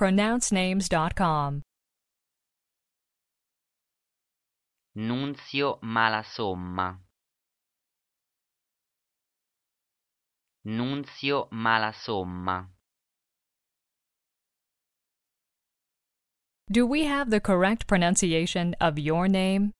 pronouncenames.com. Nunzio Malasomma. Nunzio Malasomma. Do we have the correct pronunciation of your name?